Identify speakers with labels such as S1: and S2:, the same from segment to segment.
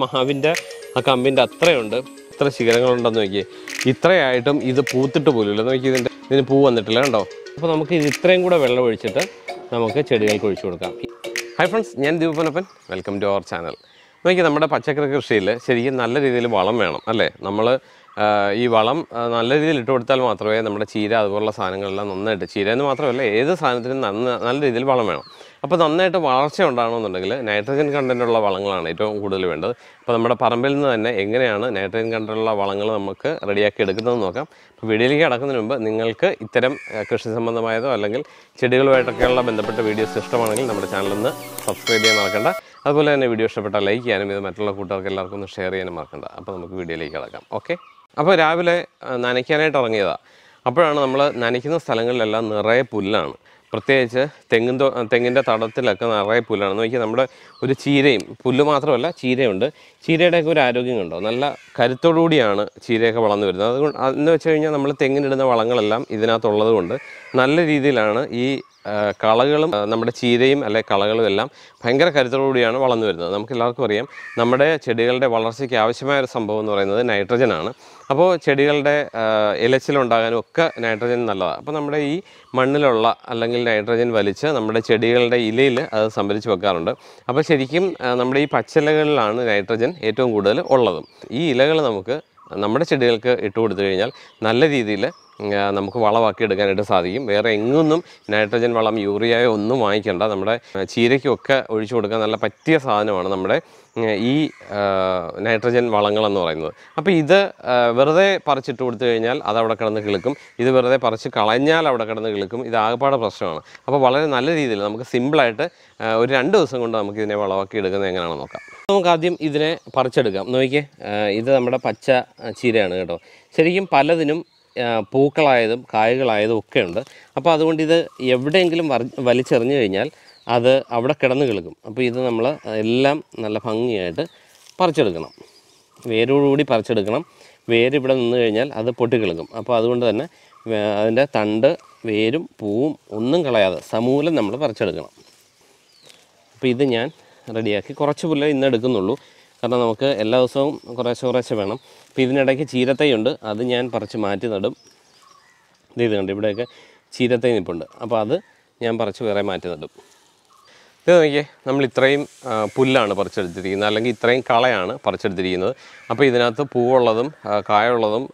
S1: മഹാവിൻ്റെ ആ കമ്പിൻ്റെ അത്രയുണ്ട് ഇത്ര ശിഖരങ്ങളുണ്ടെന്ന് നോക്കിയേ ഇത്രയായിട്ടും ഇത് പൂത്തിട്ട് പോലുമില്ല നോക്കി ഇതിൻ്റെ ഇതിന് പൂ വന്നിട്ടില്ല കണ്ടോ അപ്പോൾ നമുക്ക് ഇത് ഇത്രയും കൂടെ വെള്ളം ഒഴിച്ചിട്ട് നമുക്ക് ചെടികൾക്ക് ഒഴിച്ചു കൊടുക്കാം ഹൈ ഫ്രണ്ട്സ് ഞാൻ ദീപനപ്പൻ വെൽക്കം ടു അവർ ചാനൽ നോക്കി നമ്മുടെ പച്ചക്കറി കൃഷിയിൽ ശരിക്കും നല്ല രീതിയിൽ വളം വേണം അല്ലേ നമ്മൾ ഈ വളം നല്ല രീതിയിൽ ഇട്ട് കൊടുത്താൽ മാത്രമേ നമ്മുടെ ചീര അതുപോലുള്ള സാധനങ്ങളെല്ലാം നന്നായിട്ട് ചീര എന്ന് മാത്രമല്ല ഏത് സാധനത്തിനും നല്ല രീതിയിൽ വളം വേണം അപ്പോൾ നന്നായിട്ട് വളർച്ച ഉണ്ടാകണമെന്നുണ്ടെങ്കിൽ നൈട്രജൻ കണ്ടൻറ്റുള്ള വളങ്ങളാണ് ഏറ്റവും കൂടുതൽ വേണ്ടത് അപ്പോൾ നമ്മുടെ പറമ്പിൽ നിന്ന് തന്നെ എങ്ങനെയാണ് നൈട്രജൻ കണ്ടൻറ്റുള്ള വളങ്ങൾ നമുക്ക് റെഡിയാക്കി എടുക്കുന്നതെന്ന് നോക്കാം അപ്പോൾ വീഡിയോയിലേക്ക് കടക്കുന്നതിന് മുമ്പ് നിങ്ങൾക്ക് ഇത്തരം കൃഷി സംബന്ധമായതോ അല്ലെങ്കിൽ ചെടികളുമായിട്ടൊക്കെയുള്ള ബന്ധപ്പെട്ട വീഡിയോസ് ഇഷ്ടമാണെങ്കിൽ നമ്മുടെ ചാനലിൽ നിന്ന് സബ്സ്ക്രൈബ് ചെയ്യാൻ മറക്കണ്ട അതുപോലെ തന്നെ വീഡിയോ ഇഷ്ടപ്പെട്ടാൽ ലൈക്ക് ചെയ്യാനും ഇത് മറ്റുള്ള കൂട്ടുകാർക്ക് എല്ലാവർക്കും ഒന്ന് ഷെയർ ചെയ്യാനും മറക്കണ്ട അപ്പോൾ നമുക്ക് വീഡിയോയിലേക്ക് കടക്കാം ഓക്കെ അപ്പോൾ രാവിലെ നനയ്ക്കാനായിട്ട് ഇറങ്ങിയതാണ് അപ്പോഴാണ് നമ്മൾ നനയ്ക്കുന്ന സ്ഥലങ്ങളിലെല്ലാം നിറയെ പുല്ലാണ് പ്രത്യേകിച്ച് തെങ്ങിൻ തെങ്ങിൻ്റെ തടത്തിലൊക്കെ നിറയെ പുല്ലാണ് എന്ന് നമ്മുടെ ഒരു ചീരയും പുല്ല് മാത്രമല്ല ചീരയുണ്ട് ചീരയുടെയൊക്കെ ഒരു ആരോഗ്യം കണ്ടോ നല്ല കരുത്തോടുകൂടിയാണ് ചീരയൊക്കെ വളർന്നു വരുന്നത് അതുകൊണ്ട് എന്ന് വെച്ച് കഴിഞ്ഞാൽ നമ്മൾ തെങ്ങിനിടുന്ന വളങ്ങളെല്ലാം ഇതിനകത്തുള്ളത് കൊണ്ട് നല്ല രീതിയിലാണ് ഈ കളകളും നമ്മുടെ ചീരയും അല്ലെ കളകളും എല്ലാം ഭയങ്കര കരുത്തോടുകൂടിയാണ് വളർന്നു വരുന്നത് നമുക്ക് എല്ലാവർക്കും അറിയാം നമ്മുടെ ചെടികളുടെ വളർച്ചയ്ക്ക് ആവശ്യമായ ഒരു സംഭവം എന്ന് പറയുന്നത് നൈട്രജനാണ് അപ്പോൾ ചെടികളുടെ ഇലച്ചിലുണ്ടാകാനും ഒക്കെ നൈട്രജൻ നല്ലതാണ് അപ്പോൾ നമ്മുടെ ഈ മണ്ണിലുള്ള അല്ലെങ്കിൽ നൈട്രജൻ വലിച്ച് നമ്മുടെ ചെടികളുടെ ഇലയിൽ അത് സംഭരിച്ച് വെക്കാറുണ്ട് അപ്പോൾ ശരിക്കും നമ്മുടെ ഈ പച്ചിലകളിലാണ് നൈട്രജൻ ഏറ്റവും കൂടുതൽ ഉള്ളതും ഈ ഇലകൾ നമുക്ക് നമ്മുടെ ചെടികൾക്ക് ഇട്ട് കഴിഞ്ഞാൽ നല്ല രീതിയിൽ നമുക്ക് വളമാക്കി എടുക്കാനായിട്ട് സാധിക്കും വേറെ എങ്ങൊന്നും നൈട്രജൻ വളം യൂറിയായോ ഒന്നും വാങ്ങിക്കേണ്ട നമ്മുടെ ചീരയ്ക്കൊക്കെ ഒഴിച്ചു കൊടുക്കാൻ നല്ല പറ്റിയ സാധനമാണ് നമ്മുടെ ഈ നൈട്രജൻ വളങ്ങളെന്ന് പറയുന്നത് അപ്പോൾ ഇത് വെറുതെ പറിച്ചിട്ട് കൊടുത്തു കഴിഞ്ഞാൽ അത് അവിടെ കിടന്ന് കിളുക്കും ഇത് വെറുതെ പറിച്ച് കളഞ്ഞാൽ അവിടെ കിടന്ന് കിളുക്കും ഇത് ആകെപ്പാടെ പ്രശ്നമാണ് അപ്പോൾ വളരെ നല്ല രീതിയിൽ നമുക്ക് സിമ്പിളായിട്ട് ഒരു രണ്ട് ദിവസം കൊണ്ട് നമുക്ക് ഇതിനെ വളമാക്കി എടുക്കുന്നത് എങ്ങനെയാണെന്ന് നോക്കാം നമുക്ക് ആദ്യം ഇതിനെ പറിച്ചെടുക്കാം നോക്കിയേ ഇത് നമ്മുടെ പച്ച ചീരയാണ് കേട്ടോ ശരിക്കും പലതിനും പൂക്കളായതും കായകളായതും ഒക്കെ ഉണ്ട് അപ്പോൾ അതുകൊണ്ട് ഇത് എവിടെയെങ്കിലും വലിച്ചെറിഞ്ഞു കഴിഞ്ഞാൽ അത് അവിടെ കിടന്ന് കിളുക്കും അപ്പോൾ ഇത് നമ്മൾ എല്ലാം നല്ല ഭംഗിയായിട്ട് പറിച്ചെടുക്കണം വേരോടുകൂടി പറിച്ചെടുക്കണം വേര് ഇവിടെ നിന്ന് കഴിഞ്ഞാൽ അത് പൊട്ടിക്കിളുക്കും അപ്പോൾ അതുകൊണ്ട് തന്നെ അതിൻ്റെ തണ്ട് വേരും പൂവും ഒന്നും കളയാതെ സമൂലം നമ്മൾ പറിച്ചെടുക്കണം അപ്പോൾ ഇത് ഞാൻ റെഡിയാക്കി കുറച്ച് പുല്ല ഇന്ന് എടുക്കുന്നുള്ളൂ കാരണം നമുക്ക് എല്ലാ ദിവസവും കുറേശ്ശെ കുറേശ്ശെ വേണം അപ്പോൾ ഇതിനിടയ്ക്ക് ചീരത്തൈയുണ്ട് അത് ഞാൻ പറിച്ച് മാറ്റി നടും ഇത് കണ്ട് ഇവിടെയൊക്കെ ചീരത്തൈ നിപ്പുണ്ട് അപ്പോൾ അത് ഞാൻ പറിച്ച് വേറെ മാറ്റി നടും ഇത് നോക്കിയേ നമ്മൾ ഇത്രയും പുല്ലാണ് പറിച്ചെടുത്തിരിക്കുന്നത് അല്ലെങ്കിൽ ഇത്രയും കളയാണ് പറിച്ചെടുത്തിരിക്കുന്നത് അപ്പോൾ ഇതിനകത്ത് പൂവുള്ളതും കായുള്ളതും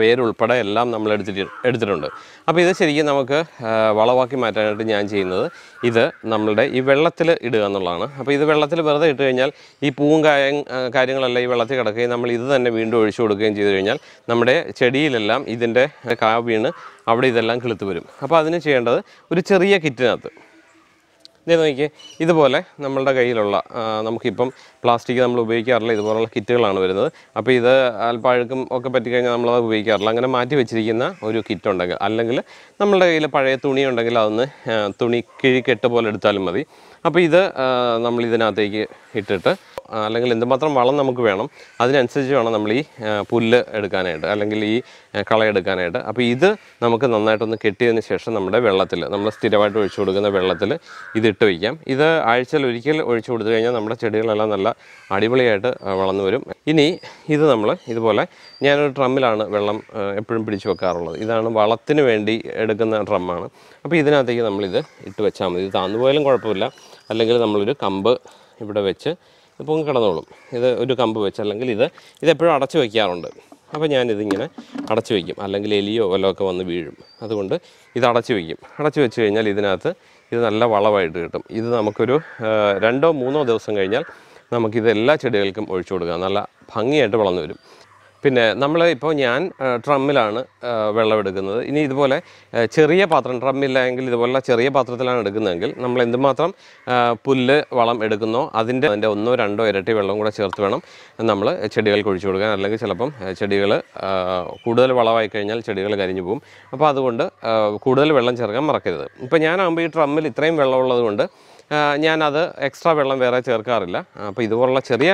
S1: വേരുൾപ്പെടെ എല്ലാം നമ്മൾ എടുത്തിട്ട് എടുത്തിട്ടുണ്ട് അപ്പോൾ ഇത് ശരിക്കും നമുക്ക് വളവാക്കി മാറ്റാനായിട്ട് ഞാൻ ചെയ്യുന്നത് ഇത് നമ്മളുടെ ഈ വെള്ളത്തിൽ ഇടുക എന്നുള്ളതാണ് അപ്പോൾ ഇത് വെള്ളത്തിൽ വെറുതെ ഇട്ട് കഴിഞ്ഞാൽ ഈ പൂവും കായം കാര്യങ്ങളെല്ലാം ഈ വെള്ളത്തിൽ കിടക്കുകയും നമ്മൾ ഇത് തന്നെ വീണ്ടും ഒഴിച്ചു കൊടുക്കുകയും ചെയ്തു കഴിഞ്ഞാൽ നമ്മുടെ ചെടിയിലെല്ലാം ഇതിൻ്റെ കാ വീണ് അവിടെ ഇതെല്ലാം കിളുത്ത് വരും അപ്പോൾ അതിന് ചെയ്യേണ്ടത് ഒരു ചെറിയ കിറ്റിനകത്ത് ഇതേ നോക്കിയേ ഇതുപോലെ നമ്മളുടെ കയ്യിലുള്ള നമുക്കിപ്പം പ്ലാസ്റ്റിക് നമ്മൾ ഉപയോഗിക്കാറില്ല ഇതുപോലുള്ള കിറ്റുകളാണ് വരുന്നത് അപ്പോൾ ഇത് അല്പം ഒക്കെ പറ്റിക്കഴിഞ്ഞാൽ നമ്മളത് ഉപയോഗിക്കാറില്ല അങ്ങനെ മാറ്റി വെച്ചിരിക്കുന്ന ഒരു കിറ്റ് ഉണ്ടെങ്കിൽ അല്ലെങ്കിൽ നമ്മുടെ കയ്യിൽ പഴയ തുണി ഉണ്ടെങ്കിൽ അതൊന്ന് തുണി കിഴിക്കെട്ട് പോലെ എടുത്താലും മതി അപ്പോൾ ഇത് നമ്മൾ ഇതിനകത്തേക്ക് ഇട്ടിട്ട് അല്ലെങ്കിൽ എന്തുമാത്രം വളം നമുക്ക് വേണം അതിനനുസരിച്ച് വേണം നമ്മൾ ഈ പുല്ല് എടുക്കാനായിട്ട് അല്ലെങ്കിൽ ഈ കളയെടുക്കാനായിട്ട് അപ്പോൾ ഇത് നമുക്ക് നന്നായിട്ടൊന്ന് കെട്ടിയതിന് ശേഷം നമ്മുടെ വെള്ളത്തിൽ നമ്മൾ സ്ഥിരമായിട്ട് ഒഴിച്ചു കൊടുക്കുന്ന വെള്ളത്തിൽ ഇതിട്ട് വയ്ക്കാം ഇത് ആഴ്ചയിൽ ഒരിക്കൽ ഒഴിച്ചു കൊടുത്തു കഴിഞ്ഞാൽ നമ്മുടെ ചെടികളെല്ലാം നല്ല നല്ല അടിപൊളിയായിട്ട് വളർന്നു വരും ഇനി ഇത് നമ്മൾ ഇതുപോലെ ഞാനൊരു ഡ്രമ്മിലാണ് വെള്ളം എപ്പോഴും പിടിച്ചു വെക്കാറുള്ളത് ഇതാണ് വളത്തിന് വേണ്ടി എടുക്കുന്ന ഡ്രമ്മാണ് അപ്പോൾ ഇതിനകത്തേക്ക് നമ്മളിത് ഇട്ട് വെച്ചാൽ മതി ഇത് താന്നു കുഴപ്പമില്ല അല്ലെങ്കിൽ നമ്മളൊരു കമ്പ് ഇവിടെ വെച്ച് ഇപ്പം കിടന്നോളും ഇത് ഒരു കമ്പ് വെച്ച് അല്ലെങ്കിൽ ഇത് ഇതെപ്പോഴും അടച്ചു വയ്ക്കാറുണ്ട് അപ്പോൾ ഞാനിതിങ്ങനെ അടച്ചു വയ്ക്കും അല്ലെങ്കിൽ എലിയോ വല്ലതൊക്കെ വന്ന് വീഴും അതുകൊണ്ട് ഇത് അടച്ചു വയ്ക്കും അടച്ചു വെച്ച് കഴിഞ്ഞാൽ ഇതിനകത്ത് ഇത് നല്ല വളമായിട്ട് കിട്ടും ഇത് നമുക്കൊരു രണ്ടോ മൂന്നോ ദിവസം കഴിഞ്ഞാൽ നമുക്കിത് എല്ലാ ചെടികൾക്കും ഒഴിച്ചു കൊടുക്കുക നല്ല ഭംഗിയായിട്ട് വളർന്നു വരും പിന്നെ നമ്മൾ ഇപ്പോൾ ഞാൻ ട്രമ്മിലാണ് വെള്ളമെടുക്കുന്നത് ഇനി ഇതുപോലെ ചെറിയ പാത്രം ട്രമ്മില്ലായെങ്കിൽ ഇതുപോലെ ചെറിയ പാത്രത്തിലാണ് എടുക്കുന്നതെങ്കിൽ നമ്മൾ എന്തുമാത്രം പുല്ല് വളം എടുക്കുന്നോ അതിൻ്റെ അതിൻ്റെ ഒന്നോ രണ്ടോ ഇരട്ടി വെള്ളം കൂടെ ചേർത്ത് വേണം നമ്മൾ ചെടികൾക്ക് ഒഴിച്ചു കൊടുക്കാൻ അല്ലെങ്കിൽ ചിലപ്പം ചെടികൾ കൂടുതൽ വളമായി കഴിഞ്ഞാൽ ചെടികൾ കരിഞ്ഞു പോകും അപ്പോൾ അതുകൊണ്ട് കൂടുതൽ വെള്ളം ചേർക്കാൻ മറക്കരുത് ഇപ്പോൾ ഞാനാകുമ്പോൾ ഈ ട്രമ്മിൽ ഇത്രയും വെള്ളമുള്ളത് കൊണ്ട് ഞാനത് എക്സ്ട്രാ വെള്ളം വേറെ ചേർക്കാറില്ല അപ്പോൾ ഇതുപോലുള്ള ചെറിയ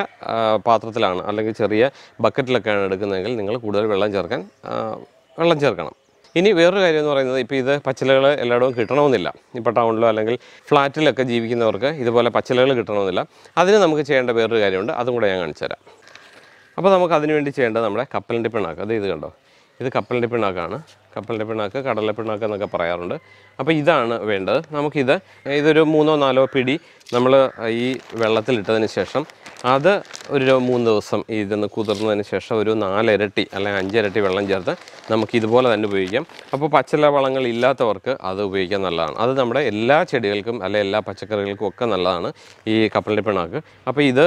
S1: പാത്രത്തിലാണ് അല്ലെങ്കിൽ ചെറിയ ബക്കറ്റിലൊക്കെയാണ് എടുക്കുന്നതെങ്കിൽ നിങ്ങൾ കൂടുതൽ വെള്ളം ചേർക്കാൻ വെള്ളം ചേർക്കണം ഇനി വേറൊരു കാര്യം എന്ന് പറയുന്നത് ഇപ്പോൾ ഇത് പച്ചിലകൾ എല്ലായിടവും കിട്ടണമെന്നില്ല ഇപ്പോൾ ടൗണിലോ അല്ലെങ്കിൽ ഫ്ലാറ്റിലൊക്കെ ജീവിക്കുന്നവർക്ക് ഇതുപോലെ പച്ചിലകൾ കിട്ടണമെന്നില്ല അതിന് നമുക്ക് ചെയ്യേണ്ട വേറൊരു കാര്യമുണ്ട് അതും കൂടെ ഞാൻ കാണിച്ചു തരാം അപ്പോൾ നമുക്ക് അതിനുവേണ്ടി ചെയ്യേണ്ടത് നമ്മുടെ കപ്പലിൻ്റെ പിണ്ണാക്ക് അത് ഇത് കണ്ടോ ഇത് കപ്പലിൻ്റെ പിണ്ണാക്കാണ് കപ്പലിൻ്റെ പിണാക്ക് കടലിലെ പിണാക്ക് എന്നൊക്കെ പറയാറുണ്ട് അപ്പോൾ ഇതാണ് വേണ്ടത് നമുക്കിത് ഇതൊരു മൂന്നോ നാലോ പിടി നമ്മൾ ഈ വെള്ളത്തിലിട്ടതിന് ശേഷം അത് ഒരു മൂന്ന് ദിവസം ഇതൊന്ന് കുതിർന്നതിന് ശേഷം ഒരു നാലിരട്ടി അല്ലെങ്കിൽ അഞ്ചിരട്ടി വെള്ളം ചേർത്ത് നമുക്ക് ഇതുപോലെ തന്നെ ഉപയോഗിക്കാം അപ്പോൾ പച്ചില വളങ്ങൾ ഇല്ലാത്തവർക്ക് അത് ഉപയോഗിക്കാൻ നല്ലതാണ് അത് നമ്മുടെ എല്ലാ ചെടികൾക്കും അല്ലെങ്കിൽ എല്ലാ പച്ചക്കറികൾക്കും ഒക്കെ നല്ലതാണ് ഈ കപ്പലിൻ്റെ പിണാക്ക് അപ്പോൾ ഇത്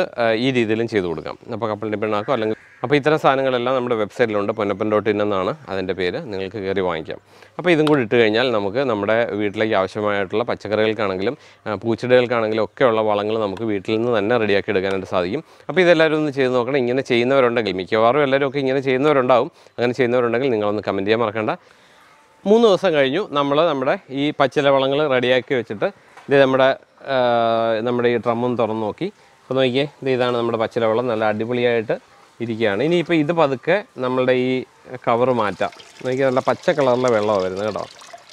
S1: ഈ രീതിയിലും ചെയ്തു കൊടുക്കാം അപ്പോൾ കപ്പലിൻ്റെ പിണാക്കോ അല്ലെങ്കിൽ അപ്പോൾ ഇത്തരം സാധനങ്ങളെല്ലാം നമ്മുടെ വെബ്സൈറ്റിലുണ്ട് പൊന്നപ്പൻ ഡോട്ട് ഇൻ എന്നാണ് അതിൻ്റെ പേര് നിങ്ങൾക്ക് കയറി വാങ്ങിക്കാം അപ്പോൾ ഇതും കൂടി ഇട്ട് കഴിഞ്ഞാൽ നമുക്ക് നമ്മുടെ വീട്ടിലേക്ക് ആവശ്യമായിട്ടുള്ള പച്ചക്കറികൾക്കാണെങ്കിലും പൂച്ചെടികൾക്കാണെങ്കിലും ഒക്കെയുള്ള വളങ്ങൾ നമുക്ക് വീട്ടിൽ നിന്ന് തന്നെ റെഡിയാക്കി എടുക്കാനായിട്ട് സാധിക്കും അപ്പോൾ ഇതെല്ലാവരും ഒന്ന് ചെയ്ത് നോക്കണം ഇങ്ങനെ ചെയ്യുന്നവരുണ്ടെങ്കിൽ മിക്കവാറും എല്ലാവരും ഒക്കെ ഇങ്ങനെ ചെയ്യുന്നവരുണ്ടാവും അങ്ങനെ ചെയ്യുന്നവരുണ്ടെങ്കിൽ നിങ്ങളൊന്ന് കമൻറ്റ് ചെയ്യാൻ മറക്കണ്ട മൂന്ന് ദിവസം കഴിഞ്ഞു നമ്മൾ നമ്മുടെ ഈ പച്ചില വളങ്ങൾ റെഡിയാക്കി വെച്ചിട്ട് ഇത് നമ്മുടെ നമ്മുടെ ഈ ഡ്രമ്മും തുറന്നു നോക്കി അപ്പോൾ നോക്കിയേ ഇത് ഇതാണ് നമ്മുടെ പച്ചില വളം നല്ല അടിപൊളിയായിട്ട് ഇരിക്കുകയാണ് ഇനിയിപ്പോൾ ഇത് പതുക്കെ നമ്മളുടെ ഈ കവറ് മാറ്റാം എനിക്ക് നല്ല പച്ച കളറിലെ വെള്ളമാണ് വരുന്നത് കേട്ടോ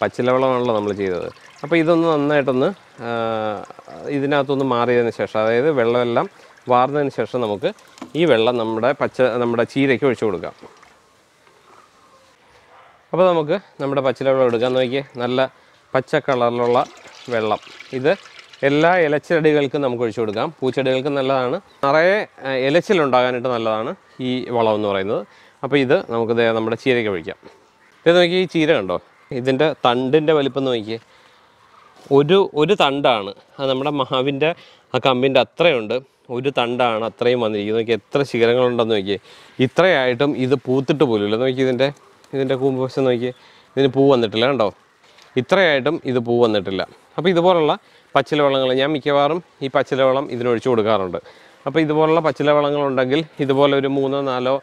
S1: പച്ചില വെള്ളമാണല്ലോ നമ്മൾ ചെയ്തത് അപ്പോൾ ഇതൊന്ന് നന്നായിട്ടൊന്ന് ഇതിനകത്തൊന്ന് മാറിയതിന് ശേഷം അതായത് വെള്ളമെല്ലാം വാർന്നതിന് ശേഷം നമുക്ക് ഈ വെള്ളം നമ്മുടെ പച്ച നമ്മുടെ ചീരയ്ക്ക് ഒഴിച്ചു കൊടുക്കാം അപ്പോൾ നമുക്ക് നമ്മുടെ പച്ചില വെള്ളം എടുക്കാം നോക്കിയേ നല്ല പച്ച കളറിലുള്ള വെള്ളം ഇത് എല്ലാ ഇലച്ചെടികൾക്കും നമുക്ക് ഒഴിച്ചു കൊടുക്കാം പൂച്ചെടികൾക്കും നല്ലതാണ് നിറയെ ഇലച്ചിലുണ്ടാകാനായിട്ട് നല്ലതാണ് ഈ വളം എന്ന് പറയുന്നത് അപ്പോൾ ഇത് നമുക്ക് നമ്മുടെ ചീരയ്ക്ക് ഒഴിക്കാം ഇത് നോക്കി ഈ ചീര കണ്ടോ ഇതിൻ്റെ തണ്ടിൻ്റെ വലിപ്പം നോക്കിയേ ഒരു ഒരു തണ്ടാണ് അത് നമ്മുടെ മഹാവിൻ്റെ ആ കമ്പിൻ്റെ അത്രയുണ്ട് ഒരു തണ്ടാണ് അത്രയും വന്നിരിക്കുന്നത് നോക്കി എത്ര ശിഖരങ്ങളുണ്ടെന്ന് നോക്കിയേ ഇത്രയായിട്ടും ഇത് പൂത്തിട്ട് പോലുമില്ല നോക്കി ഇതിൻ്റെ ഇതിൻ്റെ കൂമ്പ് നോക്കിയേ ഇതിന് പൂ വന്നിട്ടില്ല കണ്ടോ ഇത്രയായിട്ടും ഇത് പൂ വന്നിട്ടില്ല അപ്പോൾ ഇതുപോലുള്ള പച്ചില വളങ്ങൾ ഞാൻ മിക്കവാറും ഈ പച്ചില വളം ഇതിനൊഴിച്ചു കൊടുക്കാറുണ്ട് അപ്പോൾ ഇതുപോലുള്ള പച്ചില വളങ്ങളുണ്ടെങ്കിൽ ഇതുപോലെ ഒരു മൂന്നോ നാലോ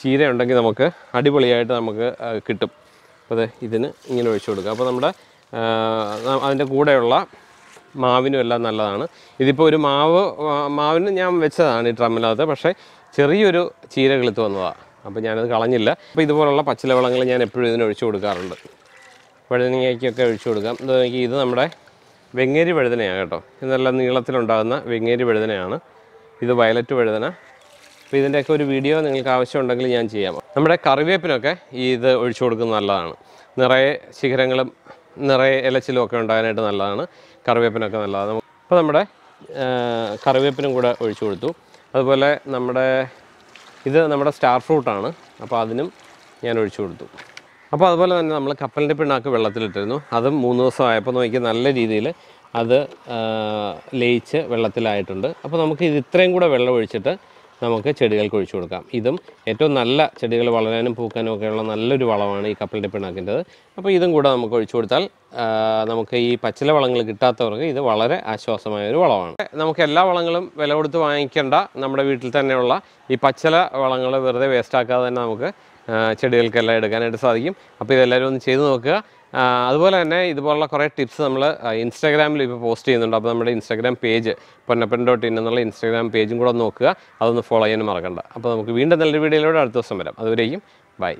S1: ചീര ഉണ്ടെങ്കിൽ നമുക്ക് അടിപൊളിയായിട്ട് നമുക്ക് കിട്ടും അപ്പോൾ അതെ ഇതിന് ഇങ്ങനെ ഒഴിച്ചു കൊടുക്കുക അപ്പോൾ നമ്മുടെ അതിൻ്റെ കൂടെയുള്ള മാവിനും എല്ലാം നല്ലതാണ് ഇതിപ്പോൾ ഒരു മാവ് മാവിന് ഞാൻ വെച്ചതാണ് ഈ ഡ്രമ്മിനകത്ത് പക്ഷേ ചെറിയൊരു ചീര കിളുത്ത് വന്നതാണ് അപ്പോൾ ഞാനത് കളഞ്ഞില്ല അപ്പോൾ ഇതുപോലുള്ള പച്ചില വളങ്ങൾ ഞാൻ എപ്പോഴും ഇതിന് ഒഴിച്ചു കൊടുക്കാറുണ്ട് വഴുതനങ്ങയ്ക്കൊക്കെ ഒഴിച്ചു കൊടുക്കാം ഇത് നമ്മുടെ വെങ്ങേരി വഴുതനയാണ് കേട്ടോ ഇതെല്ലാം നീളത്തിലുണ്ടാകുന്ന വെങ്ങേരി വഴുതനയാണ് ഇത് വയലറ്റ് വഴുതന അപ്പോൾ ഇതിൻ്റെയൊക്കെ ഒരു വീഡിയോ നിങ്ങൾക്ക് ആവശ്യമുണ്ടെങ്കിൽ ഞാൻ ചെയ്യാം നമ്മുടെ കറിവേപ്പിനൊക്കെ ഈ ഇത് ഒഴിച്ചു കൊടുക്കുന്നത് നല്ലതാണ് നിറയെ ശിഖരങ്ങളും നിറയെ ഇലച്ചിലും ഒക്കെ ഉണ്ടാകാനായിട്ട് നല്ലതാണ് കറിവേപ്പിനൊക്കെ നല്ലതാണ് അപ്പോൾ നമ്മുടെ കറിവേപ്പിനും കൂടെ ഒഴിച്ചു കൊടുത്തു അതുപോലെ നമ്മുടെ ഇത് നമ്മുടെ സ്റ്റാർ ഫ്രൂട്ടാണ് അപ്പോൾ അതിനും ഞാൻ ഒഴിച്ചു കൊടുത്തു അപ്പോൾ അതുപോലെ തന്നെ നമ്മൾ കപ്പലിൻ്റെ പിണ്ണാക്ക് വെള്ളത്തിലിട്ടിരുന്നു അതും മൂന്ന് ദിവസം ആയപ്പോൾ നോക്കി നല്ല രീതിയിൽ അത് ലയിച്ച് വെള്ളത്തിലായിട്ടുണ്ട് അപ്പോൾ നമുക്ക് ഇത് ഇത്രയും കൂടെ വെള്ളം ഒഴിച്ചിട്ട് നമുക്ക് ചെടികൾക്ക് ഒഴിച്ചു കൊടുക്കാം ഇതും ഏറ്റവും നല്ല ചെടികൾ വളരാനും പൂക്കാനും ഒക്കെയുള്ള നല്ലൊരു വളമാണ് ഈ കപ്പലിൻ്റെ പിണ്ണാക്കിൻ്റെത് അപ്പോൾ ഇതും കൂടെ നമുക്ക് ഒഴിച്ചു കൊടുത്താൽ നമുക്ക് ഈ പച്ചില വളങ്ങൾ കിട്ടാത്തവർക്ക് ഇത് വളരെ ആശ്വാസമായ ഒരു വളമാണ് നമുക്ക് എല്ലാ വളങ്ങളും വില കൊടുത്ത് വാങ്ങിക്കേണ്ട നമ്മുടെ വീട്ടിൽ തന്നെയുള്ള ഈ പച്ചില വളങ്ങൾ വെറുതെ വേസ്റ്റാക്കാതെ തന്നെ നമുക്ക് ചെടികൾക്കെല്ലാം എടുക്കാനായിട്ട് സാധിക്കും അപ്പോൾ ഇതെല്ലാവരും ഒന്ന് ചെയ്ത് നോക്കുക അതുപോലെ തന്നെ ഇതുപോലുള്ള കുറേ ടിപ്സ് നമ്മൾ ഇൻസ്റ്റാഗ്രാമിൽ ഇപ്പോൾ പോസ്റ്റ് ചെയ്യുന്നുണ്ട് അപ്പോൾ നമ്മുടെ Instagram page Ponnappan dot in എന്നുള്ള ഇൻസ്റ്റാഗ്രാം പേജും കൂടെ നോക്കുക അതൊന്ന് ഫോളോ ചെയ്യാൻ മറക്കണ്ട അപ്പോൾ നമുക്ക് വീണ്ടും നല്ലൊരു വീഡിയോയിലൂടെ അടുത്ത ദിവസം വരാം അതുവരെയും ബൈ